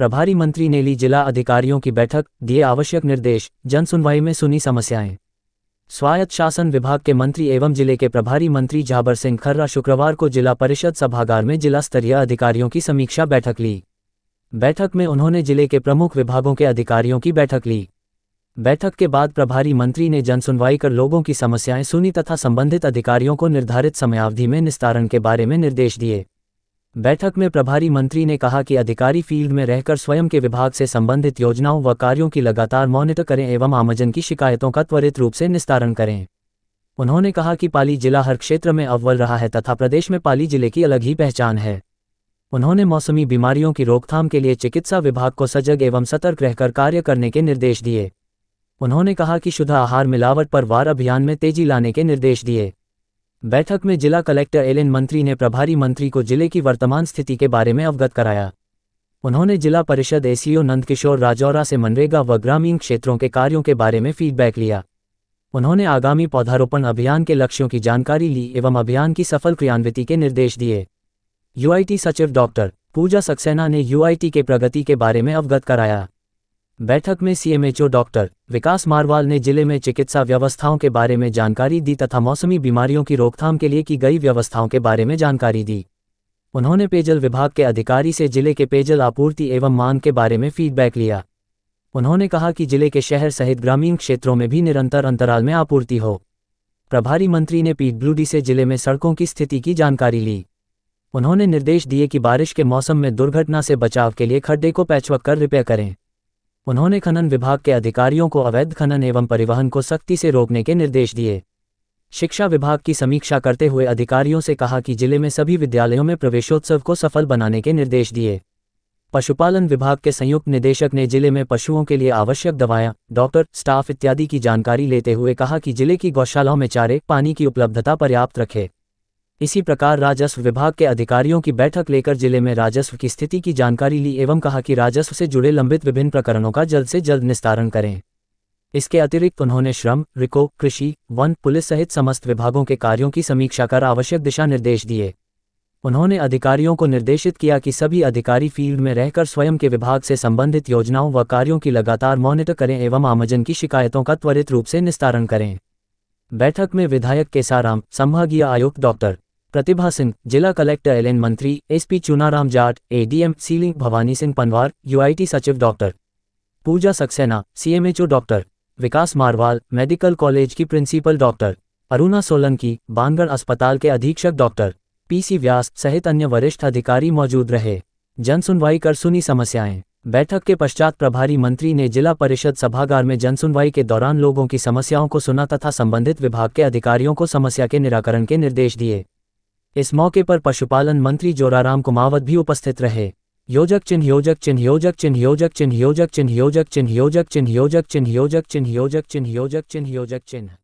प्रभारी मंत्री ने ली जिला अधिकारियों की बैठक दिए आवश्यक निर्देश जनसुनवाई में सुनी समस्याएं स्वायत्त शासन विभाग के मंत्री एवं जिले के प्रभारी मंत्री जाबर सिंह खर्रा शुक्रवार को जिला परिषद सभागार में जिला स्तरीय अधिकारियों की समीक्षा बैठक ली बैठक में उन्होंने जिले के प्रमुख विभागों के अधिकारियों की बैठक ली बैठक के बाद प्रभारी मंत्री ने जनसुनवाई कर लोगों की समस्याएं सुनी तथा संबंधित अधिकारियों को निर्धारित समयावधि में निस्तारण के बारे में निर्देश दिए बैठक में प्रभारी मंत्री ने कहा कि अधिकारी फील्ड में रहकर स्वयं के विभाग से संबंधित योजनाओं व कार्यों की लगातार मॉनिटर करें एवं आमजन की शिकायतों का त्वरित रूप से निस्तारण करें उन्होंने कहा कि पाली जिला हर क्षेत्र में अव्वल रहा है तथा प्रदेश में पाली जिले की अलग ही पहचान है उन्होंने मौसमी बीमारियों की रोकथाम के लिए चिकित्सा विभाग को सजग एवं सतर्क रहकर कार्य करने के निर्देश दिए उन्होंने कहा कि शुद्ध आहार मिलावट पर वार अभियान में तेजी लाने के निर्देश दिए बैठक में जिला कलेक्टर एलिन मंत्री ने प्रभारी मंत्री को जिले की वर्तमान स्थिति के बारे में अवगत कराया उन्होंने जिला परिषद एसीओ नंदकिशोर राजौरा से मनरेगा व ग्रामीण क्षेत्रों के कार्यों के बारे में फीडबैक लिया उन्होंने आगामी पौधारोपण अभियान के लक्ष्यों की जानकारी ली एवं अभियान की सफल क्रियान्विति के निर्देश दिए यूआईटी सचिव डॉक्टर पूजा सक्सेना ने यूआईटी के प्रगति के बारे में अवगत कराया बैठक में सीएमएचओ डॉक्टर विकास मारवाल ने जिले में चिकित्सा व्यवस्थाओं के बारे में जानकारी दी तथा मौसमी बीमारियों की रोकथाम के लिए की गई व्यवस्थाओं के बारे में जानकारी दी उन्होंने पेयजल विभाग के अधिकारी से जिले के पेयजल आपूर्ति एवं मांग के बारे में फीडबैक लिया उन्होंने कहा कि जिले के शहर सहित ग्रामीण क्षेत्रों में भी निरंतर अंतराल में आपूर्ति हो प्रभारी मंत्री ने पीडब्ल्यूडी से जिले में सड़कों की स्थिति की जानकारी ली उन्होंने निर्देश दिए कि बारिश के मौसम में दुर्घटना से बचाव के लिए खड्डे को पैचवक कर रिपेयर करें उन्होंने खनन विभाग के अधिकारियों को अवैध खनन एवं परिवहन को सख्ती से रोकने के निर्देश दिए शिक्षा विभाग की समीक्षा करते हुए अधिकारियों से कहा कि जिले में सभी विद्यालयों में प्रवेशोत्सव को सफल बनाने के निर्देश दिए पशुपालन विभाग के संयुक्त निदेशक ने जिले में पशुओं के लिए आवश्यक दवाएं, डॉक्टर स्टाफ इत्यादि की जानकारी लेते हुए कहा कि जिले की गौशालाओं में चारे पानी की उपलब्धता पर्याप्त रखे इसी प्रकार राजस्व विभाग के अधिकारियों की बैठक लेकर जिले में राजस्व की स्थिति की जानकारी ली एवं कहा कि राजस्व से जुड़े लंबित विभिन्न प्रकरणों का जल्द से जल्द निस्तारण करें इसके अतिरिक्त उन्होंने श्रम रिको कृषि वन पुलिस सहित समस्त विभागों के कार्यों की समीक्षा कर आवश्यक दिशा निर्देश दिए उन्होंने अधिकारियों को निर्देशित किया कि सभी अधिकारी फील्ड में रहकर स्वयं के विभाग से संबंधित योजनाओं व कार्यों की लगातार मॉनिटर करें एवं आमजन की शिकायतों का त्वरित रूप से निस्तारण करें बैठक में विधायक केसाराम संभागीय आयुक्त डॉक्टर प्रतिभा सिंह जिला collector L N Mantri SP Chunaram Jat ADM ceiling Bhawani Singh Panwar UIT सचिव doctor Pooja Saxena CMHO doctor Vikas Marwal medical college की प्रिंसिपल डॉक्टर अरुणा सोलंकी बानगढ़ अस्पताल के अधीक्षक डॉक्टर पीसी व्यास सहित अन्य वरिष्ठ अधिकारी मौजूद रहे जनसुनवाई कर सुनी समस्याएं बैठक के पश्चात प्रभारी मंत्री ने जिला परिषद सभागार में जनसुनवाई के दौरान लोगों की समस्याओं को सुना तथा संबंधित विभाग के अधिकारियों को समस्या के निराकरण के निर्देश दिए इस मौके पर पशुपालन मंत्री जोराराम कुमावत भी उपस्थित रहे योजक चिन्ह योजक चिन्ह योजक चिन्ह योजक चिन्ह योजक चिन्ह योजक चिन्ह योजक चिन्ह योजक चिन्ह योजक चिन्ह योजक चिन्ह योजक चिन्ह योजक चिन्ह